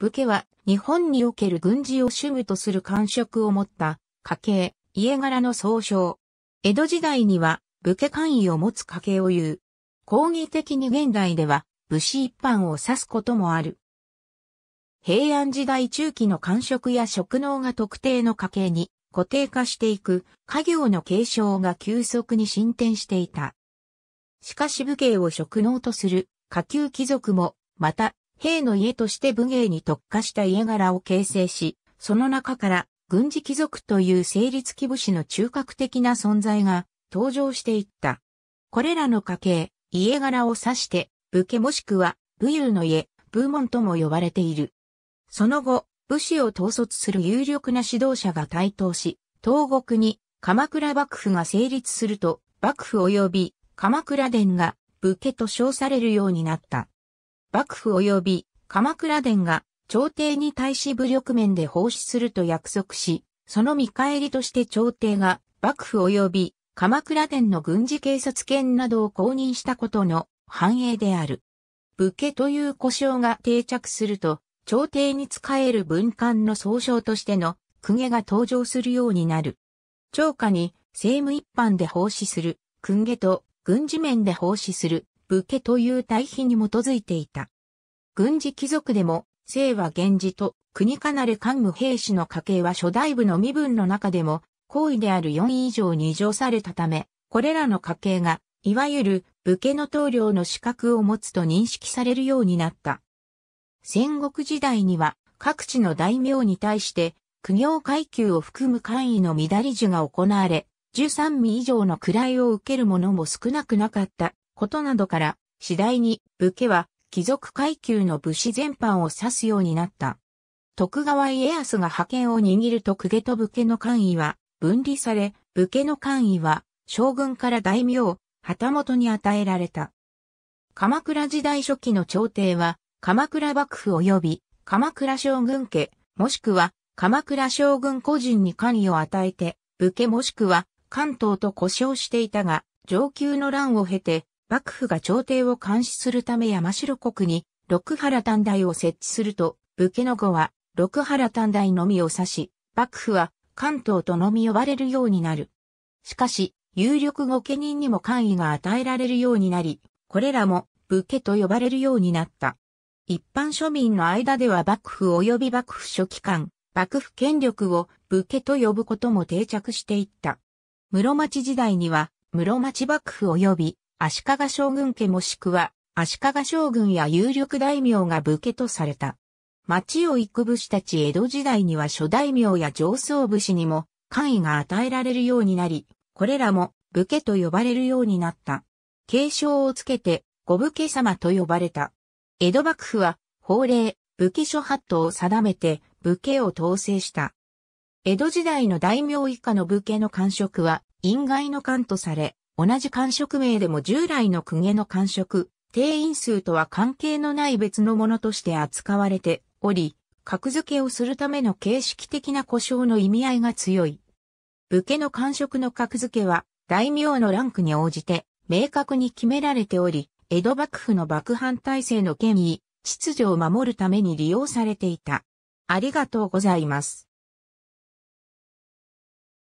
武家は日本における軍事を主務とする官職を持った家系、家柄の総称。江戸時代には武家官位を持つ家系を言う。抗議的に現代では武士一般を指すこともある。平安時代中期の官職や職能が特定の家系に固定化していく家業の継承が急速に進展していた。しかし武家を職能とする下級貴族も、また兵の家として武芸に特化した家柄を形成し、その中から軍事貴族という成立貴武士の中核的な存在が登場していった。これらの家系、家柄を指して、武家もしくは武勇の家、武門とも呼ばれている。その後、武士を統率する有力な指導者が台頭し、東国に鎌倉幕府が成立すると、幕府及び鎌倉殿が武家と称されるようになった。幕府及び鎌倉殿が朝廷に対し武力面で奉仕すると約束し、その見返りとして朝廷が幕府及び鎌倉殿の軍事警察権などを公認したことの繁栄である。武家という呼称が定着すると、朝廷に仕える文官の総称としての公家が登場するようになる。朝下に政務一般で奉仕する、訓家と軍事面で奉仕する、武家という対比に基づいていた。軍事貴族でも、姓は源氏と国かなれ官務兵士の家系は初代部の身分の中でも、行為である4位以上に異常されたため、これらの家系が、いわゆる武家の棟梁の資格を持つと認識されるようになった。戦国時代には各地の大名に対して苦行階級を含む官位の乱れ樹が行われ、13味以上の位を受ける者も少なくなかったことなどから、次第に武家は貴族階級の武士全般を指すようになった。徳川家康が覇権を握ると公家と武家の官位は分離され、武家の官位は将軍から大名、旗本に与えられた。鎌倉時代初期の朝廷は、鎌倉幕府及び鎌倉将軍家、もしくは鎌倉将軍個人に官位を与えて、武家もしくは関東と呼称していたが、上級の乱を経て、幕府が朝廷を監視するため山城国に六原短大を設置すると、武家の子は六原短大のみを指し、幕府は関東とのみ呼ばれるようになる。しかし、有力御家人にも官位が与えられるようになり、これらも武家と呼ばれるようになった。一般庶民の間では幕府及び幕府書記官、幕府権力を武家と呼ぶことも定着していった。室町時代には、室町幕府及び足利将軍家もしくは、足利将軍や有力大名が武家とされた。町を行く武士たち江戸時代には諸大名や上層武士にも、官位が与えられるようになり、これらも武家と呼ばれるようになった。継承をつけて、五武家様と呼ばれた。江戸幕府は、法令、武器諸法度を定めて、武家を統制した。江戸時代の大名以下の武家の官職は、院外の官とされ、同じ官職名でも従来の公家の官職、定員数とは関係のない別のものとして扱われており、格付けをするための形式的な故障の意味合いが強い。武家の官職の格付けは、大名のランクに応じて、明確に決められており、江戸幕府の幕藩体制の権威、秩序を守るために利用されていた。ありがとうございます。